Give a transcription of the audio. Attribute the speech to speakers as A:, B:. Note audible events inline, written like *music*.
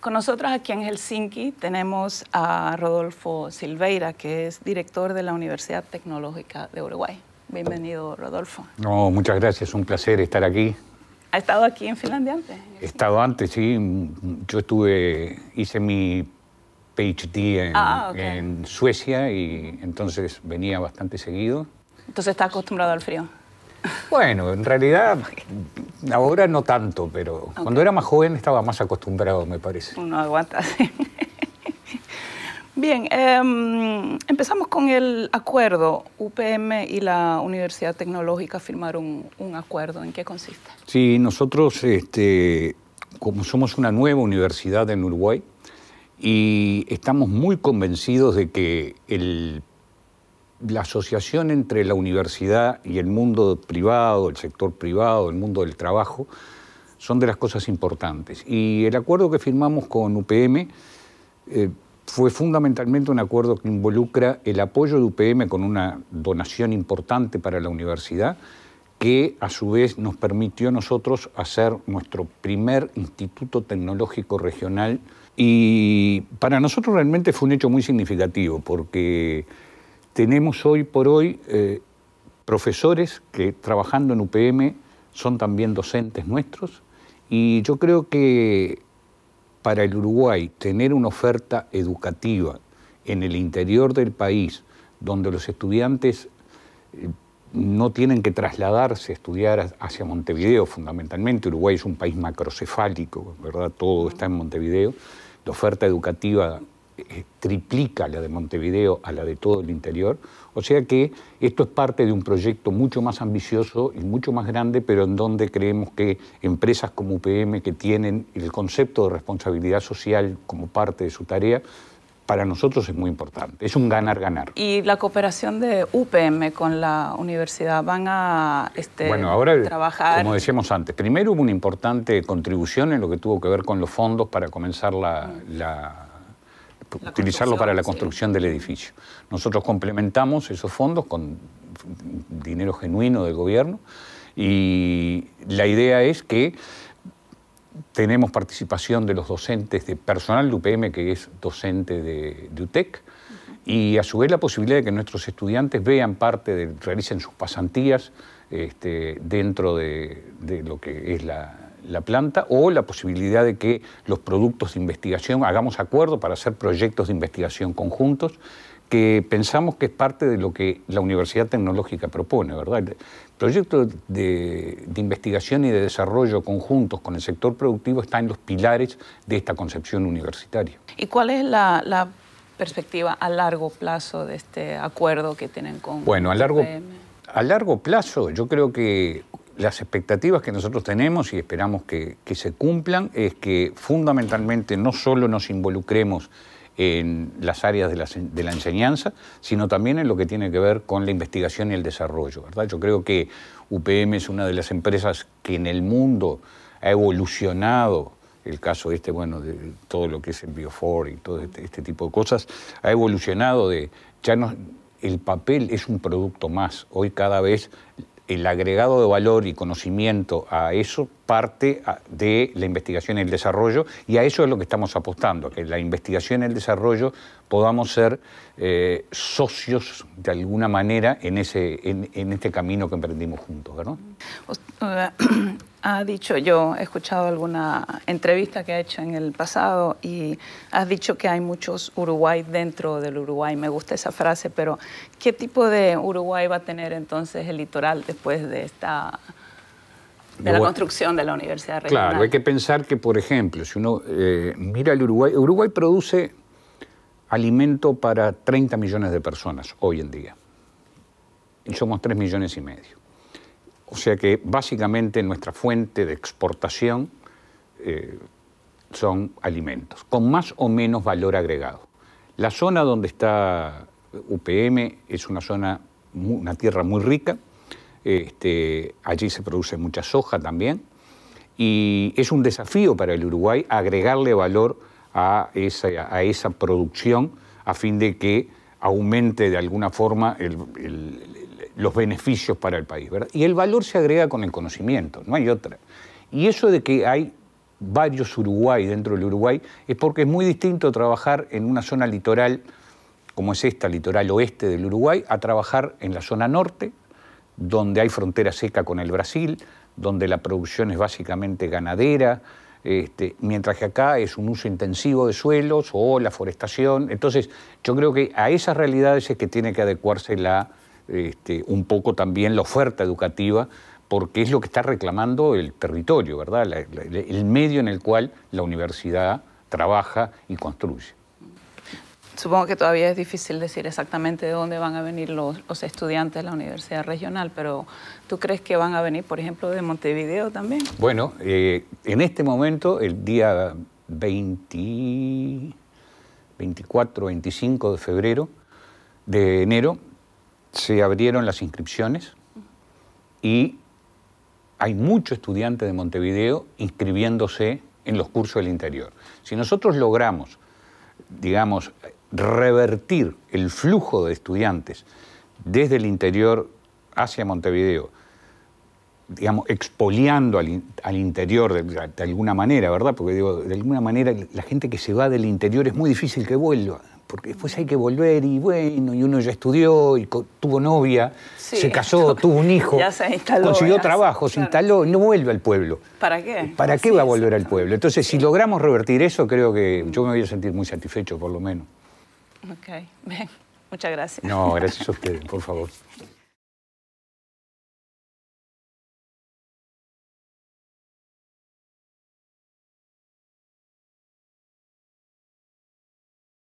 A: Con nosotros aquí en Helsinki tenemos a Rodolfo Silveira, que es director de la Universidad Tecnológica de Uruguay. Bienvenido, Rodolfo.
B: No, muchas gracias, un placer estar aquí.
A: ¿Ha estado aquí en Finlandia antes?
B: He estado antes, sí. Yo estuve, hice mi PhD en, ah, en Suecia y entonces venía bastante seguido.
A: Entonces está acostumbrado al frío.
B: Bueno, en realidad ahora no tanto, pero cuando era más joven estaba más acostumbrado, me parece. Uno aguanta, *laughs* sí.
A: Bien, em, empezamos con el acuerdo. UPM y la Universidad Tecnológica firmaron un acuerdo. ¿En qué consiste?
B: Sí, nosotros, este, como somos una nueva universidad en Uruguay, y estamos muy convencidos de que el la asociación entre la universidad y el mundo privado, el sector privado, el mundo del trabajo, son de las cosas importantes. Y el acuerdo que firmamos con UPM eh, fue fundamentalmente un acuerdo que involucra el apoyo de UPM con una donación importante para la universidad, que a su vez nos permitió a nosotros hacer nuestro primer instituto tecnológico regional. Y para nosotros realmente fue un hecho muy significativo, porque tenemos hoy por hoy eh, profesores que trabajando en UPM son también docentes nuestros y yo creo que para el Uruguay tener una oferta educativa en el interior del país donde los estudiantes eh, no tienen que trasladarse a estudiar hacia Montevideo fundamentalmente. Uruguay es un país macrocefálico, ¿verdad? Todo está en Montevideo. La oferta educativa eh, triplica la de Montevideo a la de todo el interior. O sea que esto es parte de un proyecto mucho más ambicioso y mucho más grande, pero en donde creemos que empresas como UPM, que tienen el concepto de responsabilidad social como parte de su tarea, para nosotros es muy importante. Es un ganar-ganar.
A: ¿Y la cooperación de UPM con la universidad van a este, bueno, ahora, trabajar? Como
B: decíamos antes, primero hubo una importante contribución en lo que tuvo que ver con los fondos para comenzar la utilizarlo para la construcción del edificio. Nosotros complementamos esos fondos con dinero genuino del gobierno y la idea es que tenemos participación de los docentes de personal de UPM que es docente de, UTEC y a su vez la posibilidad de que nuestros estudiantes vean parte, de, realicen sus pasantías este, dentro de, lo que es la, la planta o la posibilidad de que los productos de investigación, hagamos acuerdo para hacer proyectos de investigación conjuntos, que pensamos que es parte de lo que la Universidad Tecnológica propone, ¿verdad? Proyectos de, investigación y de desarrollo conjuntos con el sector productivo está en los pilares de esta concepción universitaria.
A: ¿Y cuál es la, perspectiva a largo plazo de este acuerdo que tienen con Bueno, a largo,
B: a largo plazo yo creo que las expectativas que nosotros tenemos y esperamos que, se cumplan es que fundamentalmente no solo nos involucremos en las áreas de la, enseñanza, sino también en lo que tiene que ver con la investigación y el desarrollo. ¿verdad? Yo creo que UPM es una de las empresas que en el mundo ha evolucionado el caso este, bueno, de todo lo que es el Biofor y todo este, este, tipo de cosas, ha evolucionado de, ya no, el papel es un producto más. Hoy cada vez el agregado de valor y conocimiento a eso parte de la investigación y el desarrollo, y a eso es lo que estamos apostando, que la investigación y el desarrollo podamos ser eh, socios de alguna manera en, ese, en, este camino que emprendimos juntos.
A: *clears throat* ha dicho, yo he escuchado alguna entrevista que ha hecho en el pasado y has dicho que hay muchos Uruguay dentro del Uruguay. Me gusta esa frase, pero ¿qué tipo de Uruguay va a tener entonces el litoral después de esta de la construcción de la universidad regional? Claro, hay que
B: pensar que, por ejemplo, si uno eh, mira el Uruguay, Uruguay produce alimento para 30 millones de personas hoy en día. Y somos 3 millones y medio. O sea que básicamente nuestra fuente de exportación eh, son alimentos, con más o menos valor agregado. La zona donde está UPM es una zona, una tierra muy rica, este, allí se produce mucha soja también, y es un desafío para el Uruguay agregarle valor a esa, producción a fin de que aumente de alguna forma el, los beneficios para el país. ¿verdad? Y el valor se agrega con el conocimiento, no hay otra. Y eso de que hay varios Uruguay dentro del Uruguay es porque es muy distinto trabajar en una zona litoral como es esta, litoral oeste del Uruguay, a trabajar en la zona norte, donde hay frontera seca con el Brasil, donde la producción es básicamente ganadera, este, mientras que acá es un uso intensivo de suelos o la forestación. Entonces, yo creo que a esas realidades es que tiene que adecuarse la este, un poco también la oferta educativa, porque es lo que está reclamando el territorio, ¿verdad? el medio en el cual la universidad trabaja y construye.
A: Supongo que todavía es difícil decir exactamente de dónde van a venir los, estudiantes de la universidad regional, pero ¿tú crees que van a venir, por ejemplo, de Montevideo también?
B: Bueno, eh, en este momento, el día 24, 25 de febrero, de enero, se abrieron las inscripciones y hay muchos estudiantes de Montevideo inscribiéndose en los cursos del interior. Si nosotros logramos, digamos, revertir el flujo de estudiantes desde el interior hacia Montevideo, digamos, expoliando al, interior de, alguna manera, ¿verdad? Porque digo, de alguna manera la gente que se va del interior es muy difícil que vuelva, porque después hay que volver y bueno, y uno ya estudió, y tuvo novia, se casó, *laughs* tuvo un hijo,
A: consiguió trabajo,
B: se, instaló instaló, no vuelve al pueblo.
A: ¿Para qué? ¿Para qué va a
B: volver al pueblo? Entonces, si logramos revertir eso, creo que yo me voy a sentir muy satisfecho, por lo menos.
A: Ok, bien, muchas gracias. No,
B: gracias a ustedes, por favor.